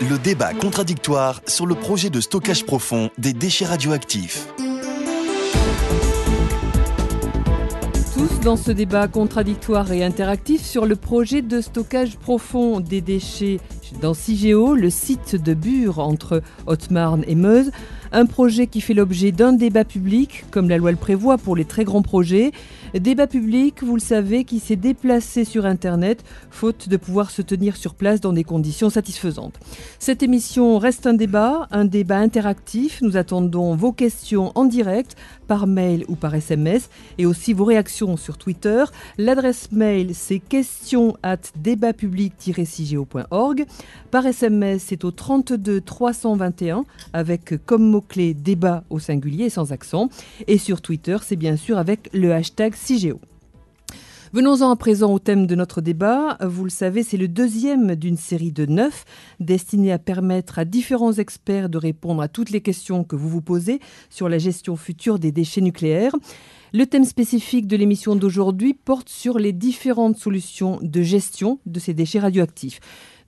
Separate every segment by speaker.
Speaker 1: Le débat contradictoire sur le projet de stockage profond des déchets radioactifs.
Speaker 2: Tous dans ce débat contradictoire et interactif sur le projet de stockage profond des déchets dans CIGEO, le site de Bure entre Haute-Marne et Meuse, un projet qui fait l'objet d'un débat public, comme la loi le prévoit pour les très grands projets, Débat public, vous le savez, qui s'est déplacé sur Internet, faute de pouvoir se tenir sur place dans des conditions satisfaisantes. Cette émission reste un débat, un débat interactif. Nous attendons vos questions en direct, par mail ou par SMS, et aussi vos réactions sur Twitter. L'adresse mail, c'est questions at cgoorg Par SMS, c'est au 32 321 avec comme mot-clé débat au singulier et sans accent. Et sur Twitter, c'est bien sûr avec le hashtag CIGEO. Venons-en à présent au thème de notre débat. Vous le savez, c'est le deuxième d'une série de neuf destinée à permettre à différents experts de répondre à toutes les questions que vous vous posez sur la gestion future des déchets nucléaires. Le thème spécifique de l'émission d'aujourd'hui porte sur les différentes solutions de gestion de ces déchets radioactifs.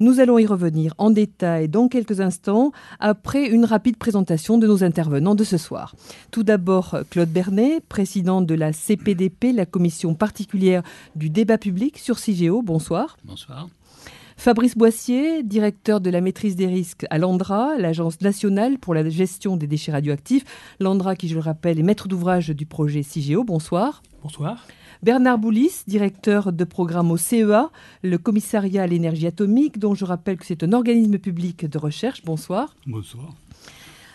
Speaker 2: Nous allons y revenir en détail dans quelques instants après une rapide présentation de nos intervenants de ce soir. Tout d'abord, Claude Bernet, président de la CPDP, la commission particulière du débat public sur CIGEO. Bonsoir. Bonsoir. Fabrice Boissier, directeur de la maîtrise des risques à l'ANDRA, l'Agence nationale pour la gestion des déchets radioactifs. L'ANDRA, qui je le rappelle, est maître d'ouvrage du projet CIGEO. Bonsoir. Bonsoir. Bernard Boulis, directeur de programme au CEA, le commissariat à l'énergie atomique, dont je rappelle que c'est un organisme public de recherche. Bonsoir. Bonsoir.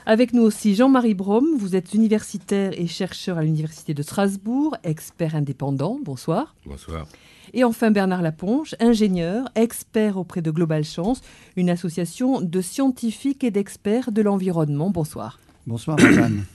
Speaker 2: Avec nous aussi Jean-Marie Brome, vous êtes universitaire et chercheur à l'Université de Strasbourg, expert indépendant. Bonsoir. Bonsoir. Et enfin Bernard Laponche, ingénieur, expert auprès de Global Chance, une association de scientifiques et d'experts de l'environnement. Bonsoir.
Speaker 3: Bonsoir, madame.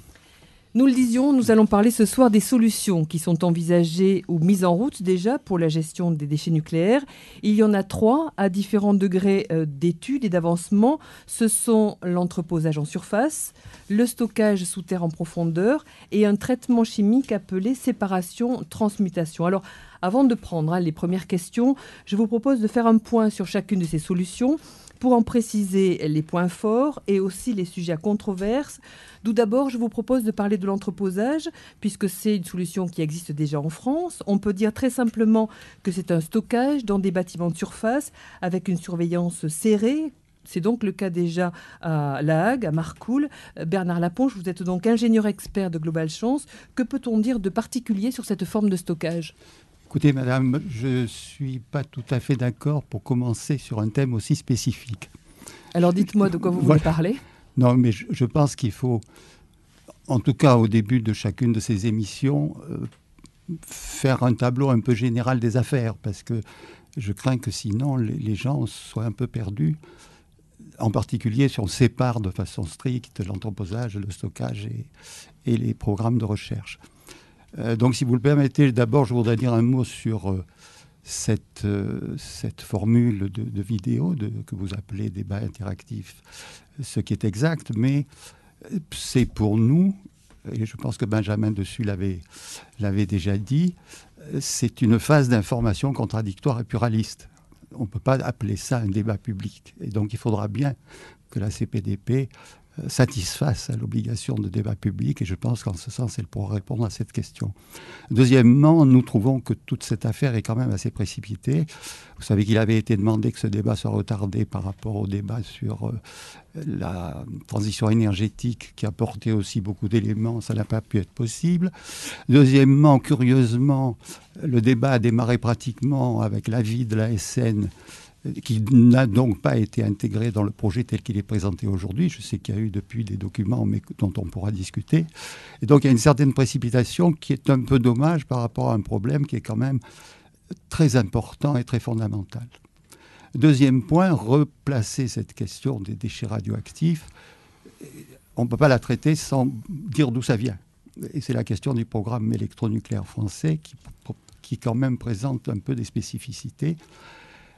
Speaker 2: Nous le disions, nous allons parler ce soir des solutions qui sont envisagées ou mises en route déjà pour la gestion des déchets nucléaires. Il y en a trois à différents degrés euh, d'études et d'avancement. Ce sont l'entreposage en surface, le stockage sous terre en profondeur et un traitement chimique appelé séparation transmutation. Alors, avant de prendre hein, les premières questions, je vous propose de faire un point sur chacune de ces solutions pour en préciser les points forts et aussi les sujets à controverse. d'abord, je vous propose de parler de l'entreposage, puisque c'est une solution qui existe déjà en France. On peut dire très simplement que c'est un stockage dans des bâtiments de surface avec une surveillance serrée, c'est donc le cas déjà à La Hague, à Marcoule. Bernard Laponche, vous êtes donc ingénieur expert de Global Chance. Que peut-on dire de particulier sur cette forme de stockage
Speaker 3: Écoutez, madame, je ne suis pas tout à fait d'accord pour commencer sur un thème aussi spécifique.
Speaker 2: Alors dites-moi de quoi vous voulez parler.
Speaker 3: Non, mais je, pense qu'il faut, en tout cas au début de chacune de ces émissions, euh, faire un tableau un peu général des affaires, parce que je crains que sinon les, gens soient un peu perdus, en particulier si on sépare de façon stricte l'entreposage, le stockage et les programmes de recherche. Euh, donc, si vous le permettez, d'abord, je voudrais dire un mot sur euh, cette, euh, cette formule de, vidéo que vous appelez débat interactif, ce qui est exact, mais c'est pour nous, et je pense que Benjamin Dessus l'avait déjà dit, c'est une phase d'information contradictoire et pluraliste. On ne peut pas appeler ça un débat public. Et donc, il faudra bien que la CPDP satisfasse à l'obligation de débat public, et je pense qu'en ce sens, elle pourra répondre à cette question. Deuxièmement, nous trouvons que toute cette affaire est quand même assez précipitée. Vous savez qu'il avait été demandé que ce débat soit retardé par rapport au débat sur euh, la transition énergétique qui a porté aussi beaucoup d'éléments, ça n'a pas pu être possible. Deuxièmement, curieusement, le débat a démarré pratiquement avec l'avis de la SN qui n'a donc pas été intégré dans le projet tel qu'il est présenté aujourd'hui. Je sais qu'il y a eu depuis des documents dont on pourra discuter. Et donc il y a une certaine précipitation qui est un peu dommage par rapport à un problème qui est quand même très important et très fondamental. Deuxième point, replacer cette question des déchets radioactifs. On ne peut pas la traiter sans dire d'où ça vient. Et c'est la question du programme électronucléaire français qui, qui quand même présente un peu des spécificités.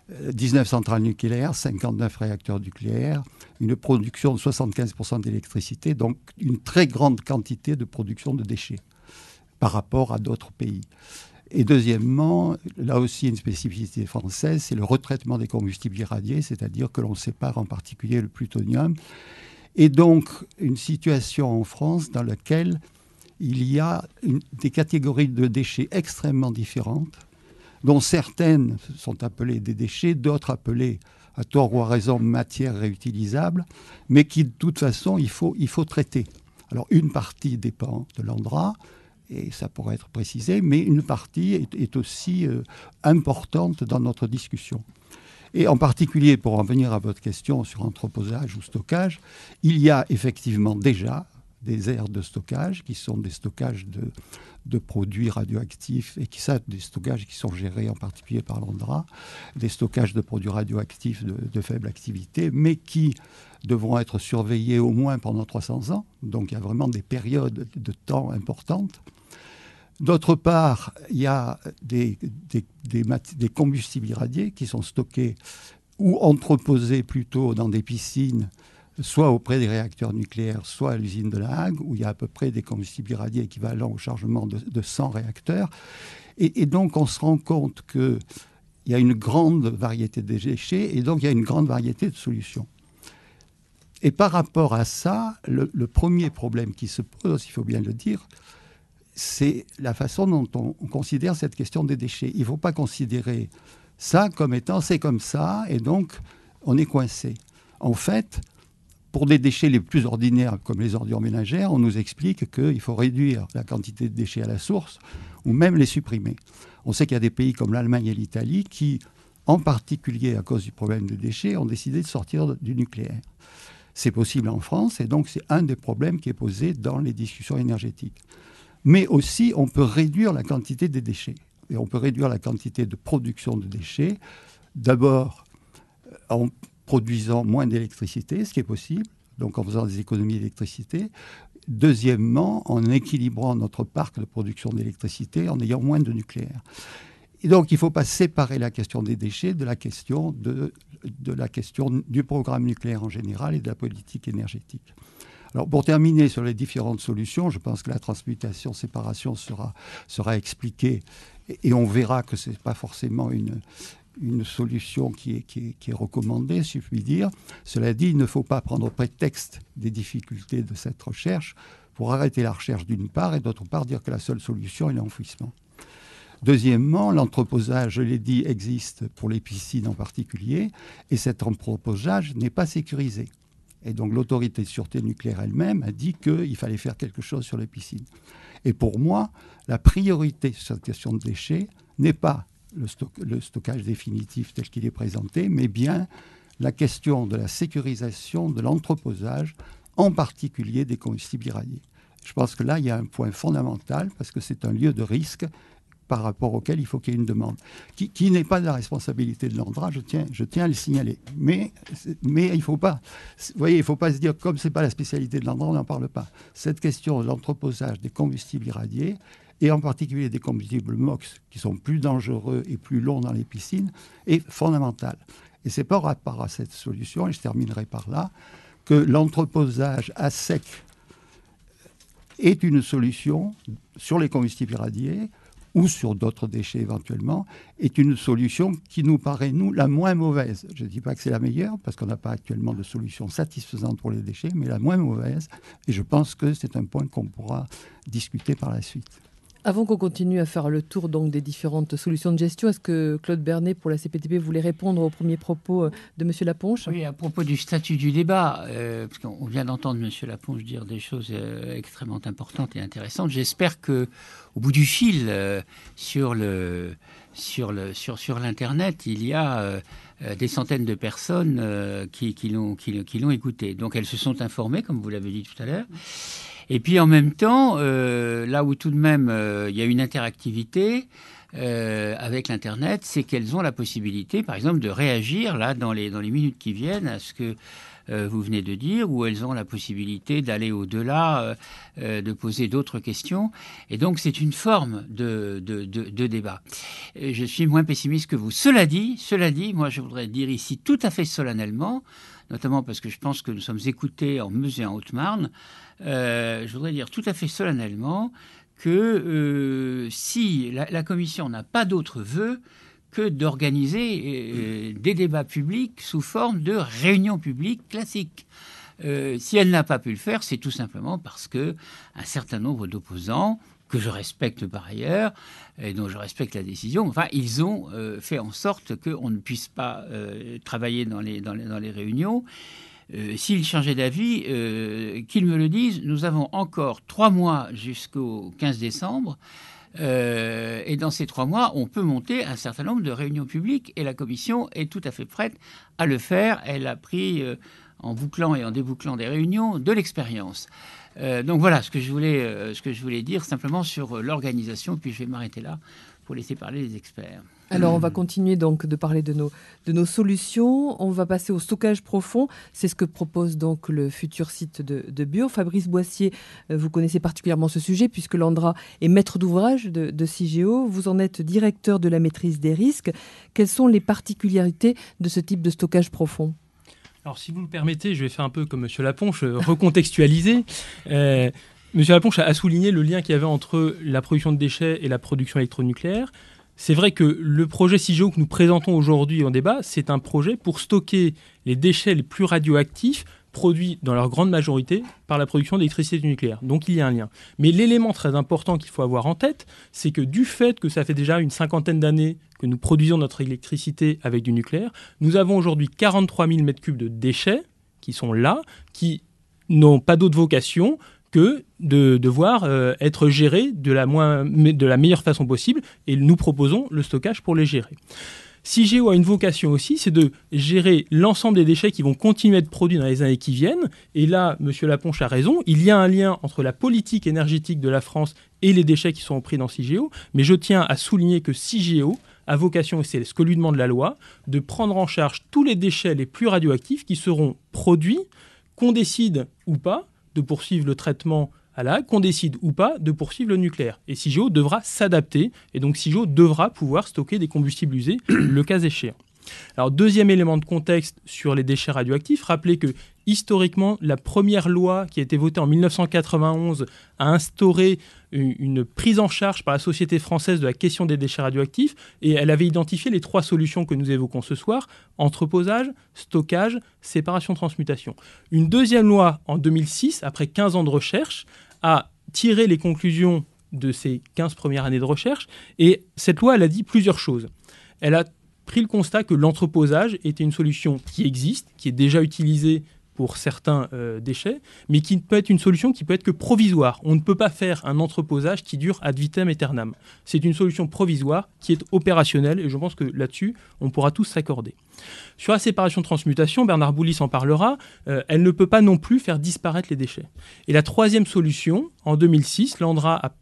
Speaker 3: 19 euh, centrales nucléaires, 59 réacteurs nucléaires, une production de 75% d'électricité, donc une très grande quantité de production de déchets par rapport à d'autres pays. Et deuxièmement, là aussi une spécificité française, c'est le retraitement des combustibles irradiés, c'est-à-dire que l'on sépare en particulier le plutonium. Et donc une situation en France dans laquelle il y a des catégories de déchets extrêmement différentes dont certaines sont appelées des déchets, d'autres appelées à tort ou à raison matière réutilisable, mais qui de toute façon il faut, il faut traiter. Alors une partie dépend de l'endroit, et ça pourrait être précisé, mais une partie est, aussi euh, importante dans notre discussion. Et en particulier, pour en venir à votre question sur entreposage ou stockage, il y a effectivement déjà des aires de stockage, qui sont des stockages de, produits radioactifs, et qui ça, des stockages qui sont gérés en particulier par l'ANDRA, des stockages de produits radioactifs de, faible activité, mais qui devront être surveillés au moins pendant 300 ans. Donc il y a vraiment des périodes de temps importantes. D'autre part, il y a des, des combustibles irradiés qui sont stockés ou entreposés plutôt dans des piscines soit auprès des réacteurs nucléaires, soit à l'usine de La Hague, où il y a à peu près des combustibles irradiés équivalents au chargement de, 100 réacteurs. Et, donc on se rend compte qu'il y a une grande variété de déchets et donc il y a une grande variété de solutions. Et par rapport à ça, le, premier problème qui se pose, il faut bien le dire, c'est la façon dont on, on, considère cette question des déchets. Il ne faut pas considérer ça comme étant c'est comme ça et donc on est coincé. En fait, pour des déchets les plus ordinaires, comme les ordures ménagères, on nous explique qu'il faut réduire la quantité de déchets à la source ou même les supprimer. On sait qu'il y a des pays comme l'Allemagne et l'Italie qui, en particulier à cause du problème des déchets, ont décidé de sortir du nucléaire. C'est possible en France et donc c'est un des problèmes qui est posé dans les discussions énergétiques. Mais aussi, on peut réduire la quantité des déchets. Et on peut réduire la quantité de production de déchets. D'abord, en produisant moins d'électricité, ce qui est possible, donc en faisant des économies d'électricité. Deuxièmement, en équilibrant notre parc de production d'électricité en ayant moins de nucléaire. Et donc, il ne faut pas séparer la question des déchets de la question, de, la question du programme nucléaire en général et de la politique énergétique. Alors pour terminer sur les différentes solutions, je pense que la transmutation, séparation sera, sera expliquée et on verra que ce n'est pas forcément une, une solution qui est, qui, recommandée, si je dire. Cela dit, il ne faut pas prendre prétexte des difficultés de cette recherche pour arrêter la recherche d'une part et d'autre part dire que la seule solution est l'enfouissement. Deuxièmement, l'entreposage, je l'ai dit, existe pour les piscines en particulier et cet entreposage n'est pas sécurisé. Et donc l'autorité de sûreté nucléaire elle-même a dit qu'il fallait faire quelque chose sur les piscines. Et pour moi, la priorité sur cette question de déchets n'est pas le, stockage définitif tel qu'il est présenté, mais bien la question de la sécurisation de l'entreposage, en particulier des combustibles irradiés. Je pense que là, il y a un point fondamental parce que c'est un lieu de risque par rapport auquel il faut qu'il y ait une demande, qui, n'est pas de la responsabilité de l'Andra, je tiens, je tiens à le signaler. Mais, mais il ne faut pas, voyez, il faut pas se dire, comme ce n'est pas la spécialité de l'Andra, on n'en parle pas. Cette question de l'entreposage des combustibles irradiés, et en particulier des combustibles MOX, qui sont plus dangereux et plus longs dans les piscines, est fondamentale. Et c'est par rapport à cette solution, et je terminerai par là, que l'entreposage à sec est une solution sur les combustibles irradiés ou sur d'autres déchets éventuellement, est une solution qui nous paraît, nous, la moins mauvaise. Je ne dis pas que c'est la meilleure, parce qu'on n'a pas actuellement de solution satisfaisante pour les déchets, mais la moins mauvaise. Et je pense que c'est un point qu'on pourra discuter par la suite.
Speaker 2: Avant qu'on continue à faire le tour donc des différentes solutions de gestion, est-ce que Claude Bernet, pour la CPTP, voulait répondre aux premiers propos euh, de M. Laponche Oui,
Speaker 4: à propos du statut du débat, on euh, parce qu'on vient d'entendre M. Laponche dire des choses euh, extrêmement importantes et intéressantes. J'espère que, au bout du fil, sur le sur le sur sur l'internet, il y a des centaines de personnes qui, qui l'ont qui l'ont écouté. Donc elles se sont informées, comme vous l'avez dit tout à l'heure. Et puis en même temps, euh, là où tout de même euh, il y a une interactivité euh, avec l'Internet, c'est qu'elles ont la possibilité, par exemple, de réagir là dans les, dans les minutes qui viennent à ce que vous venez de dire, où elles ont la possibilité d'aller au-delà, de poser d'autres questions. Et donc, c'est une forme de, de, de, débat. je suis moins pessimiste que vous. Cela dit, cela dit, moi, je voudrais dire ici tout à fait solennellement, notamment parce que je pense que nous sommes écoutés en musée en Haute-Marne, euh, je voudrais dire tout à fait solennellement que euh, si la, Commission n'a pas d'autre vœu que d'organiser euh, mm. des débats publics sous forme de réunions publiques classiques. si elle n'a pas pu le faire, c'est tout simplement parce que un certain nombre d'opposants, que je respecte par ailleurs, et dont je respecte la décision, enfin, ils ont fait en sorte qu'on ne puisse pas travailler dans les, dans les, dans les réunions. S'ils euh, s'il changeait d'avis, qu'ils euh, qu'il me le dise. Nous avons encore trois mois jusqu'au 15 décembre. Euh, et dans ces trois mois, on peut monter un certain nombre de réunions publiques et la commission est tout à fait prête à le faire. Elle a pris, en bouclant et en débouclant des réunions, de l'expérience. donc voilà ce que je voulais, ce que je voulais dire simplement sur l'organisation, puis je vais m'arrêter là pour laisser parler les experts. Alors, on va
Speaker 2: hmm. continuer donc de parler de nos, de nos solutions. On va passer au stockage profond. C'est ce que propose donc le futur site de, de Bure. Fabrice Boissier, euh, vous connaissez particulièrement ce sujet puisque l'Andra est maître d'ouvrage de, de CIGEO. Vous en êtes directeur de la maîtrise des risques. Quelles sont les particularités de ce type de stockage profond
Speaker 5: alors, si vous me permettez, je vais faire un peu comme M. Laponche, euh, recontextualiser. Euh, Monsieur M. Laponche a souligné le lien qu'il y avait entre la production de déchets et la production électronucléaire. C'est vrai que le projet CIGEO que nous présentons aujourd'hui en débat, c'est un projet pour stocker les déchets les plus radioactifs produits dans leur grande majorité par la production d'électricité nucléaire. Donc il y a un lien. Mais l'élément très important qu'il faut avoir en tête, c'est que du fait que ça fait déjà une cinquantaine d'années que nous produisons notre électricité avec du nucléaire, nous avons aujourd'hui 43 000 m3 de déchets qui sont là, qui n'ont pas d'autre vocation que de devoir euh, être gérés de la, moins, de la meilleure façon possible, et nous proposons le stockage pour les gérer. CIGEO a une vocation aussi, c'est de gérer l'ensemble des déchets qui vont continuer à être produits dans les années qui viennent. Et là, M. Laponche a raison, il y a un lien entre la politique énergétique de la France et les déchets qui sont pris dans CIGEO. Mais je tiens à souligner que CIGEO a vocation, et c'est ce que lui demande la loi, de prendre en charge tous les déchets les plus radioactifs qui seront produits, qu'on décide ou pas, de poursuivre le traitement à la qu'on décide ou pas de poursuivre le nucléaire. Et CIGEO devra s'adapter, et donc CIGEO devra pouvoir stocker des combustibles usés le cas échéant. Alors deuxième élément de contexte sur les déchets radioactifs, rappelez que historiquement, la première loi qui a été votée en 1991 a instauré une prise en charge par la société française de la question des déchets radioactifs et elle avait identifié les trois solutions que nous évoquons ce soir, entreposage, stockage, séparation, transmutation. Une deuxième loi en 2006, après 15 ans de recherche, a tiré les conclusions de ces 15 premières années de recherche et cette loi, elle a dit plusieurs choses. Elle a pris le constat que l'entreposage était une solution qui existe, qui est déjà utilisée pour certains euh, déchets, mais qui peut être une solution qui peut être que provisoire. On ne peut pas faire un entreposage qui dure ad vitam aeternam. C'est une solution provisoire qui est opérationnelle et je pense que là-dessus, on pourra tous s'accorder. Sur la séparation transmutation, Bernard Bouly en parlera, euh, elle ne peut pas non plus faire disparaître les déchets. Et la troisième solution, en 2006, l'Andra a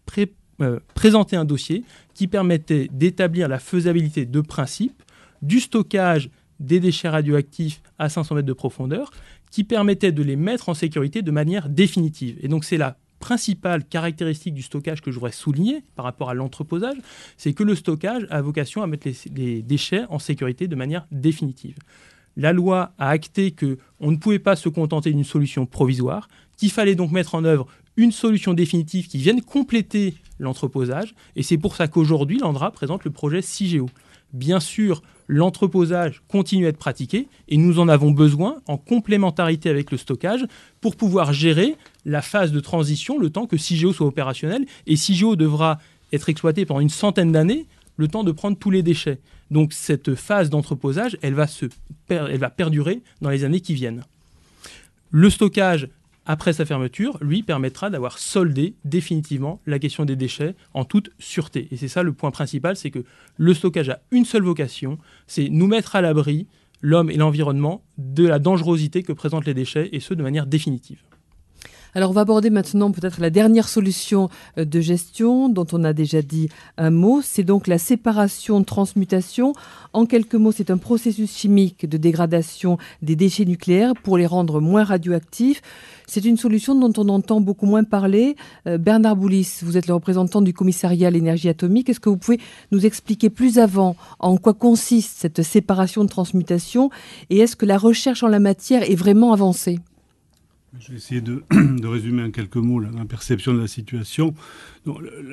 Speaker 5: euh, présenté un dossier qui permettait d'établir la faisabilité de principe du stockage des déchets radioactifs à 500 mètres de profondeur, qui permettait de les mettre en sécurité de manière définitive. Et donc c'est la principale caractéristique du stockage que je voudrais souligner par rapport à l'entreposage, c'est que le stockage a vocation à mettre les, déchets en sécurité de manière définitive. La loi a acté que on ne pouvait pas se contenter d'une solution provisoire, qu'il fallait donc mettre en œuvre une solution définitive qui vienne compléter l'entreposage, et c'est pour ça qu'aujourd'hui l'ANDRA présente le projet CIGEO bien sûr, l'entreposage continue à être pratiqué et nous en avons besoin en complémentarité avec le stockage pour pouvoir gérer la phase de transition, le temps que CIGEO soit opérationnel. Et CIGEO devra être exploité pendant une centaine d'années, le temps de prendre tous les déchets. Donc cette phase d'entreposage, elle, va va perdurer dans les années qui viennent. Le stockage, après sa fermeture, lui permettra d'avoir soldé définitivement la question des déchets en toute sûreté. Et c'est ça le point principal, c'est que le stockage a une seule vocation, c'est nous mettre à l'abri, l'homme et l'environnement, de la dangerosité que présentent les déchets, et ce, de manière définitive.
Speaker 2: Alors on va aborder maintenant peut-être la dernière solution euh, de gestion dont on a déjà dit un mot, c'est donc la séparation-transmutation. de En quelques mots, c'est un processus chimique de dégradation des déchets nucléaires pour les rendre moins radioactifs. C'est une solution dont on entend beaucoup moins parler. Euh, Bernard Boulis, vous êtes le représentant du commissariat à l'énergie atomique. Est-ce que vous pouvez nous expliquer plus avant en quoi consiste cette séparation de transmutation et est-ce que la recherche en la matière est vraiment avancée
Speaker 1: je vais essayer de, résumer en quelques mots la, perception de la situation.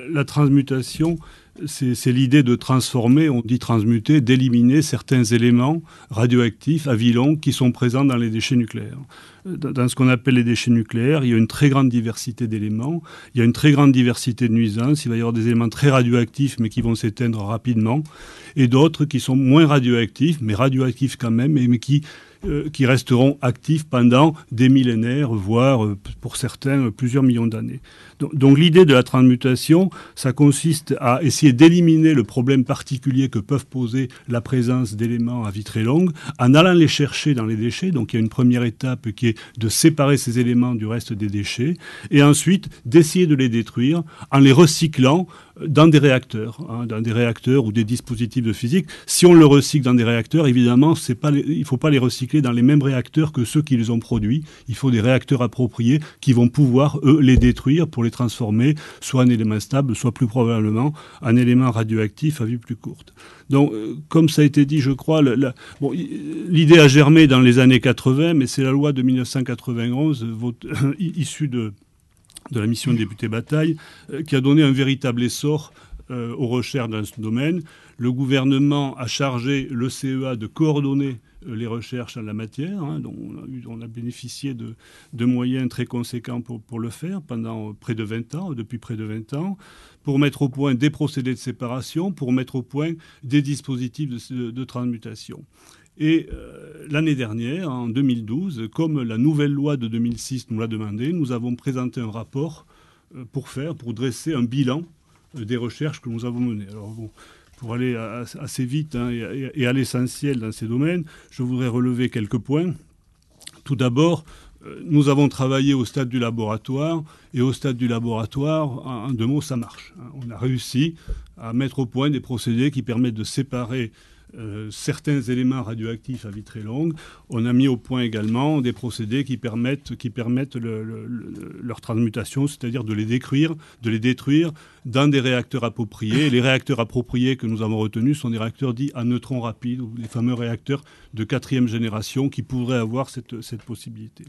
Speaker 1: la, transmutation, c'est l'idée de transformer, on dit transmuter, d'éliminer certains éléments radioactifs, avilons, qui sont présents dans les déchets nucléaires. Euh, dans ce qu'on appelle les déchets nucléaires, il y a une très grande diversité d'éléments, il y a une très grande diversité de nuisances, il va y avoir des éléments très radioactifs mais qui vont s'éteindre rapidement, et d'autres qui sont moins radioactifs, mais radioactifs quand même, mais qui euh, qui resteront actifs pendant des millénaires, voire euh, pour certains euh, plusieurs millions d'années. Donc, donc l'idée de la transmutation, ça consiste à essayer d'éliminer le problème particulier que peuvent poser la présence d'éléments à vie très longue en allant les chercher dans les déchets. Donc il y a une première étape qui est de séparer ces éléments du reste des déchets et ensuite d'essayer de les détruire en les recyclant dans des réacteurs, hein, dans des réacteurs ou des dispositifs de physique. Si on le recycle dans des réacteurs, évidemment, c'est pas il ne faut pas les recycler dans les mêmes réacteurs que ceux qui les ont produits. Il faut des réacteurs appropriés qui vont pouvoir, eux, les détruire pour les transformer soit en éléments stables, soit plus probablement en éléments radioactifs à vie plus courte. Donc, euh, comme ça a été dit, je crois, l'idée a germé dans les années 80, mais c'est la loi de 1991 issue de de la mission député Bataille, euh, qui a donné un véritable essor euh, aux recherches dans ce domaine. Le gouvernement a chargé le CEA de coordonner euh, les recherches en la matière. Hein, on, a bénéficié de, moyens très conséquents pour, le faire pendant près de 20 ans, depuis près de 20 ans, pour mettre au point des procédés de séparation, pour mettre au point des dispositifs de transmutation. Et euh, l'année dernière, en 2012, comme la nouvelle loi de 2006 nous l'a demandé, nous avons présenté un rapport euh, pour faire, pour dresser un bilan euh, des recherches que nous avons menées. Alors pour aller assez vite hein, et à l'essentiel dans ces domaines, je voudrais relever quelques points. Tout d'abord, nous avons travaillé au stade du laboratoire, et au stade du laboratoire, en deux mots, ça marche. Hein. On a réussi à mettre au point des procédés qui permettent de séparer euh, certains éléments radioactifs à vie très longue. On a mis au point également des procédés qui permettent, qui permettent leur transmutation, c'est-à-dire de les détruire, de les détruire dans des réacteurs appropriés. les réacteurs appropriés que nous avons retenus sont des réacteurs dits à neutrons rapides, ou les fameux réacteurs de quatrième génération qui pourraient avoir cette, cette possibilité.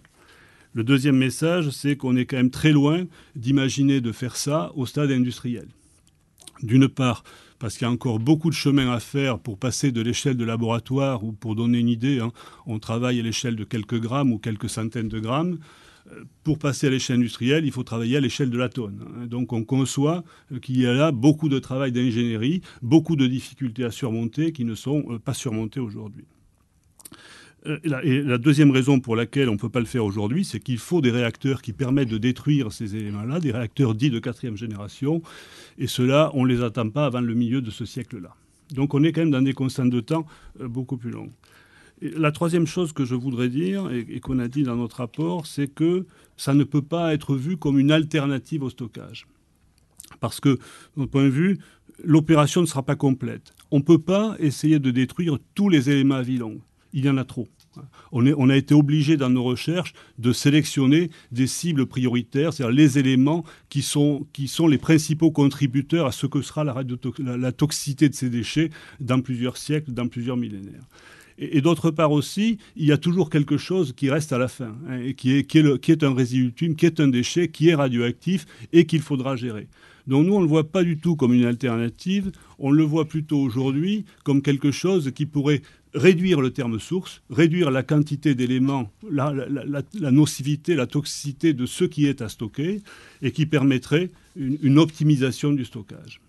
Speaker 1: Le deuxième message, c'est qu'on est quand même très loin d'imaginer de faire ça au stade industriel. D'une part, parce qu'il y a encore beaucoup de chemin à faire pour passer de l'échelle de laboratoire, ou pour donner une idée, hein, on travaille à l'échelle de quelques grammes ou quelques centaines de grammes euh, pour passer à l'échelle industrielle, il faut travailler à l'échelle de la tonne. Hein. Donc on conçoit qu'il y a là beaucoup de travail d'ingénierie, beaucoup de difficultés à surmonter qui ne sont euh, pas surmontées aujourd'hui. Euh, et la, deuxième raison pour laquelle on ne peut pas le faire aujourd'hui, c'est qu'il faut des réacteurs qui permettent de détruire ces éléments-là, des réacteurs dits de quatrième génération, et cela, on ne les attend pas avant le milieu de ce siècle-là. Donc on est quand même dans des constantes de temps euh, beaucoup plus longues. la troisième chose que je voudrais dire, et, qu'on a dit dans notre rapport, c'est que ça ne peut pas être vu comme une alternative au stockage. Parce que, de point de vue, l'opération ne sera pas complète. On ne peut pas essayer de détruire tous les éléments à vie longue il y en a trop. On, a été obligé dans nos recherches de sélectionner des cibles prioritaires, c'est-à-dire les éléments qui sont, qui sont les principaux contributeurs à ce que sera la, radio la toxicité de ces déchets dans plusieurs siècles, dans plusieurs millénaires. Et, d'autre part aussi, il y a toujours quelque chose qui reste à la fin, hein, et qui, est, qui, est qui est un résidu ultime, qui est un déchet, qui est radioactif et qu'il faudra gérer. Donc nous, on ne le voit pas du tout comme une alternative, on le voit plutôt aujourd'hui comme quelque chose qui pourrait réduire le terme source, réduire la quantité d'éléments, la, nocivité, la toxicité de ce qui est à stocker, et qui permettrait une optimisation du stockage.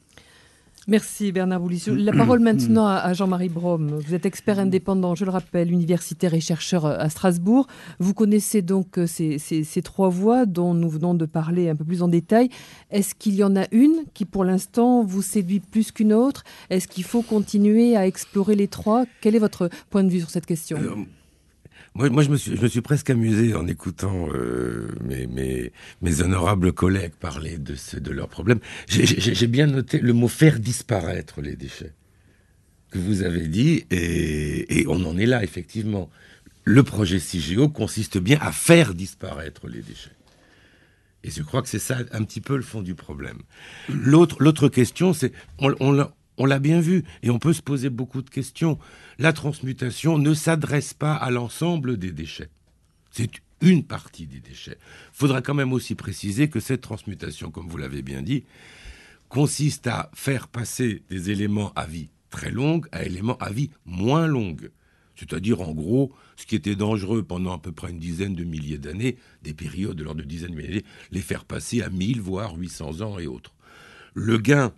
Speaker 2: Merci Bernard Boulis. La parole maintenant à Jean-Marie Brome. Vous êtes expert mm. indépendant, je le rappelle, universitaire et chercheur à Strasbourg. Vous connaissez donc euh, ces, trois voies dont nous venons de parler un peu plus en détail. Est-ce qu'il y en a une qui pour l'instant vous séduit plus qu'une autre Est-ce qu'il faut continuer à explorer les trois Quel est votre point de vue sur cette question euh,
Speaker 6: moi, moi je, me suis, je me suis presque amusé en écoutant euh, mes, mes, honorables collègues parler de, ce, de leurs problèmes. J'ai bien noté le mot faire disparaître les déchets que vous avez dit, et, et on en est là, effectivement. Le projet CIGEO consiste bien à faire disparaître les déchets. Et je crois que c'est ça un petit peu le fond du problème. L'autre question, c'est, on, on, on l'a bien vu et on peut se poser beaucoup de questions. La transmutation ne s'adresse pas à l'ensemble des déchets. C'est une partie des déchets. Il faudra quand même aussi préciser que cette transmutation, comme vous l'avez bien dit, consiste à faire passer des éléments à vie très longue à éléments à vie moins longue. C'est-à-dire, en gros, ce qui était dangereux pendant à peu près une dizaine de milliers d'années, des périodes de l'ordre de dizaines de milliers d'années, les faire passer à 1000, voire 800 ans et autres. Le gain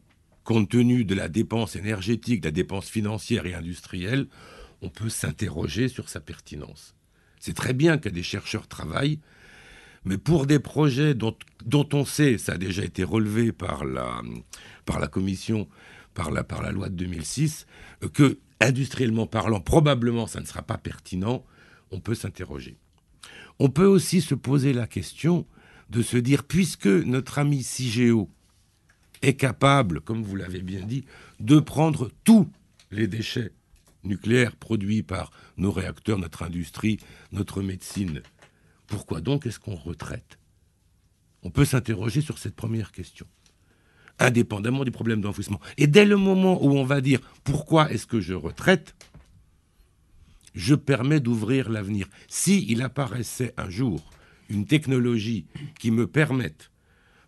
Speaker 6: compte tenu de la dépense énergétique, de la dépense financière et industrielle, on peut s'interroger sur sa pertinence. C'est très bien que des chercheurs travaillent, mais pour des projets dont, on sait, ça a déjà été relevé par la, par la commission, par la, par la loi de 2006, que, industriellement parlant, probablement ça ne sera pas pertinent, on peut s'interroger. On peut aussi se poser la question de se dire, puisque notre ami CIGEO est capable, comme vous l'avez bien dit, de prendre tous les déchets nucléaires produits par nos réacteurs, notre industrie, notre médecine. Pourquoi donc est-ce qu'on retraite On peut s'interroger sur cette première question, indépendamment du problème d'enfouissement. Et dès le moment où on va dire pourquoi est-ce que je retraite, je permets d'ouvrir l'avenir. S'il apparaissait un jour une technologie qui me permette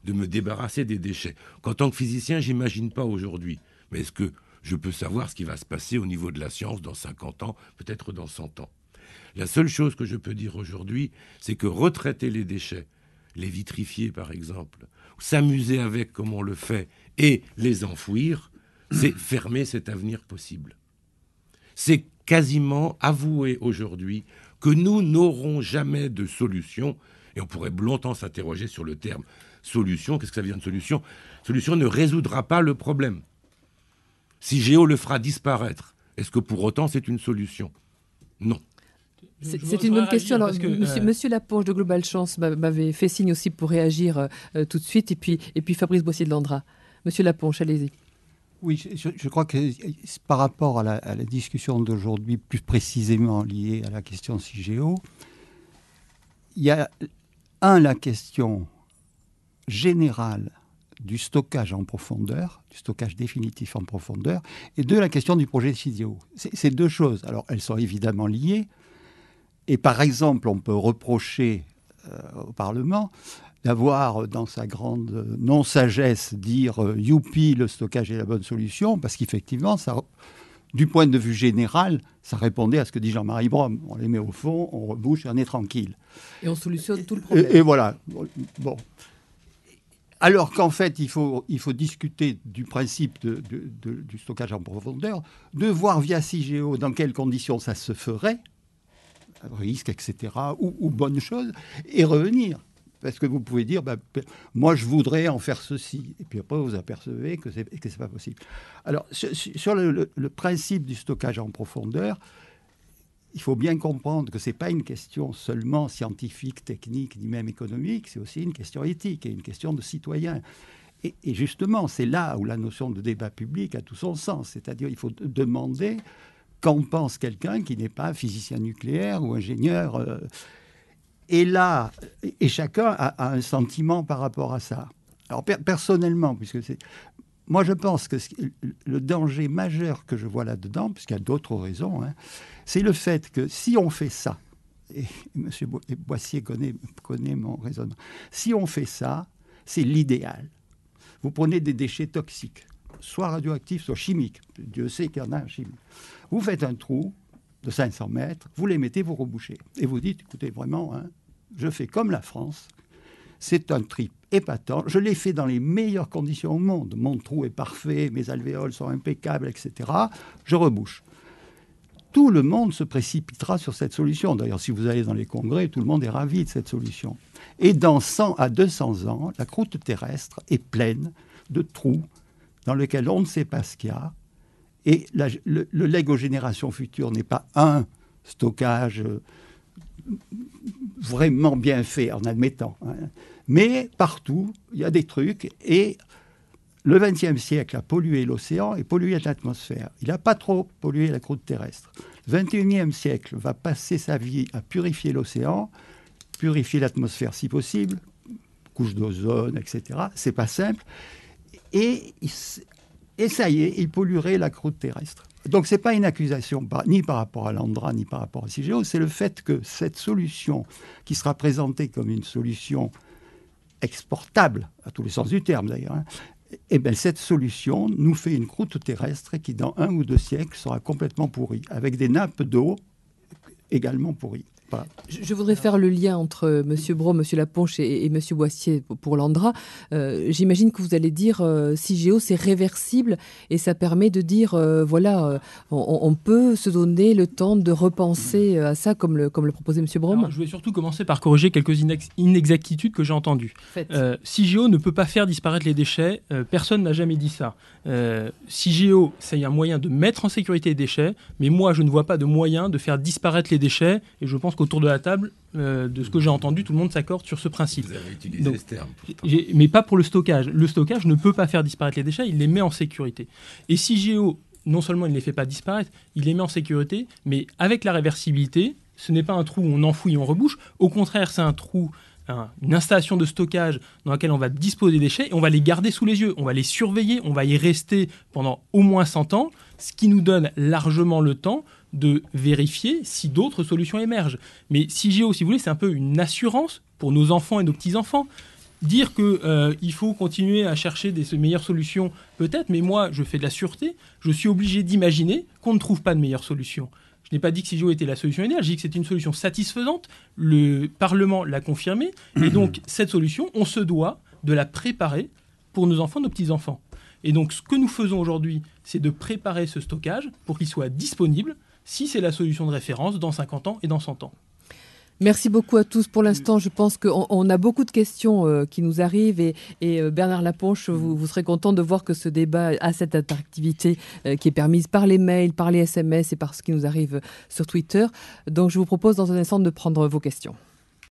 Speaker 6: de me débarrasser des déchets. Qu'en tant que physicien, j'imagine pas aujourd'hui. Mais est-ce que je peux savoir ce qui va se passer au niveau de la science dans 50 ans, peut-être dans 100 ans La seule chose que je peux dire aujourd'hui, c'est que retraiter les déchets, les vitrifier par exemple, s'amuser avec comme on le fait et les enfouir, c'est fermer cet avenir possible. C'est quasiment avouer aujourd'hui que nous n'aurons jamais de solution, et on pourrait longtemps s'interroger sur le terme solution. Qu'est-ce que ça veut dire une solution Solution ne résoudra pas le problème. Si Géo le fera disparaître, est-ce que pour autant c'est une solution Non.
Speaker 2: C'est une bonne question. monsieur, euh, de Global Chance m'avait fait signe aussi pour réagir euh, euh, tout de suite, et puis, Fabrice Boissier de Landra. Monsieur Laponche, allez-y.
Speaker 3: Oui, je, crois que par rapport à la, discussion d'aujourd'hui, plus précisément liée à la question CIGEO, il y a, un, la question générale du stockage en profondeur, du stockage définitif en profondeur, et de la question du projet CISIO. Ces deux choses, alors elles sont évidemment liées, et par exemple, on peut reprocher euh, au Parlement d'avoir, dans sa grande non-sagesse, dire euh, youpi, le stockage est la bonne solution, parce qu'effectivement, ça, du point de vue général, ça répondait à ce que dit Jean-Marie Brom. On les met au fond, on rebouche, on est tranquille.
Speaker 2: Et on solutionne tout le problème. Et, et voilà.
Speaker 3: Bon alors qu'en fait, il faut, il faut discuter du principe du stockage en profondeur, de voir via CIGEO dans quelles conditions ça se ferait, risque, etc., ou, bonne chose, et revenir. Parce que vous pouvez dire, ben, ben, moi je voudrais en faire ceci. Et puis après, vous apercevez que ce n'est pas possible. Alors, sur, le, principe du stockage en profondeur, il faut bien comprendre que ce n'est pas une question seulement scientifique, technique, ni même économique, c'est aussi une question éthique et une question de citoyen. Et, justement, c'est là où la notion de débat public a tout son sens, c'est-à-dire il faut demander qu'en pense quelqu'un qui n'est pas physicien nucléaire ou ingénieur. Euh. et là, et chacun a, un sentiment par rapport à ça. Alors personnellement, puisque c'est moi, je pense que le danger majeur que je vois là-dedans, puisqu'il y a d'autres raisons, hein, c'est le fait que si on fait ça, et M. Boissier connaît, mon raisonnement, si on fait ça, c'est l'idéal. Vous prenez des déchets toxiques, soit radioactifs, soit chimiques. Dieu sait qu'il y en a chimique. Vous faites un trou de 500 mètres, vous les mettez, vous rebouchez. Et vous dites, écoutez, vraiment, hein, je fais comme la France, c'est un trip épatant. Je l'ai fait dans les meilleures conditions au monde. Mon trou est parfait, mes alvéoles sont impeccables, etc. Je rebouche. Tout le monde se précipitera sur cette solution. D'ailleurs, si vous allez dans les congrès, tout le monde est ravi de cette solution. Et dans 100 à 200 ans, la croûte terrestre est pleine de trous dans lesquels on ne sait pas ce qu'il y a. Et le, le, leg aux générations futures n'est pas un stockage euh, vraiment bien fait, en admettant. Hein. Mais partout, il y a des trucs. Et le XXe siècle a pollué l'océan et pollué l'atmosphère. Il n'a pas trop pollué la croûte terrestre. Le XXIe siècle va passer sa vie à purifier l'océan, purifier l'atmosphère si possible, couche d'ozone, etc. C'est pas simple. Et, et ça y est, il polluerait la croûte terrestre. Donc ce n'est pas une accusation ni par rapport à l'Andra, ni par rapport à CIGEO. c'est le fait que cette solution qui sera présentée comme une solution exportable, à tous les sens du terme d'ailleurs, hein, eh bien, cette solution nous fait une croûte terrestre qui, dans un ou deux siècles, sera complètement pourrie, avec des nappes d'eau également pourries.
Speaker 2: Je voudrais faire le lien entre M. Bro, M. Laponche et, Monsieur M. Boissier pour l'Andra. Euh, j'imagine que vous allez dire euh, si CIGEO, c'est réversible et ça permet de dire euh, voilà, on, peut se donner le temps de repenser à ça comme le, comme le proposait M. bro je vais
Speaker 5: surtout commencer par corriger quelques inexactitudes que j'ai entendues. CIGEO ne peut pas faire disparaître les déchets. personne n'a jamais dit ça. CIGEO, c'est un moyen de mettre en sécurité les déchets, mais moi, je ne vois pas de moyen de faire disparaître les déchets et je pense que autour de la table, euh, de ce que j'ai entendu, tout le monde s'accorde sur ce principe. Vous ce Mais pas pour le stockage. Le stockage ne peut pas faire disparaître les déchets, il les met en sécurité. Et si Géo, e non seulement il ne les fait pas disparaître, il les met en sécurité, mais avec la réversibilité, ce n'est pas un trou où on enfouit, on rebouche. Au contraire, c'est un trou une installation de stockage dans laquelle on va disposer des déchets et on va les garder sous les yeux, on va les surveiller, on va y rester pendant au moins 100 ans, ce qui nous donne largement le temps de vérifier si d'autres solutions émergent. Mais si si vous voulez, c'est un peu une assurance pour nos enfants et nos petits-enfants dire qu'il euh, faut continuer à chercher des meilleures solutions, peut-être, mais moi, je fais de la sûreté, je suis obligé d'imaginer qu'on ne trouve pas de meilleures solutions. Je n'ai pas dit que Sigio était la solution énergétique. C'est que une solution satisfaisante. Le Parlement l'a confirmé. Et donc, cette solution, on se doit de la préparer pour nos enfants, nos petits-enfants. Et donc, ce que nous faisons aujourd'hui, c'est de préparer ce stockage pour qu'il soit disponible si c'est la solution de référence dans 50 ans et dans 100 ans.
Speaker 2: Merci beaucoup à tous. Pour l'instant, je pense qu'on a beaucoup de questions euh, qui nous arrivent et, euh, Bernard Laponche, vous, serez content de voir que ce débat a cette attractivité euh, qui est permise par les mails, par les SMS et par ce qui nous arrive sur Twitter. Donc, je vous propose dans un instant de prendre vos questions.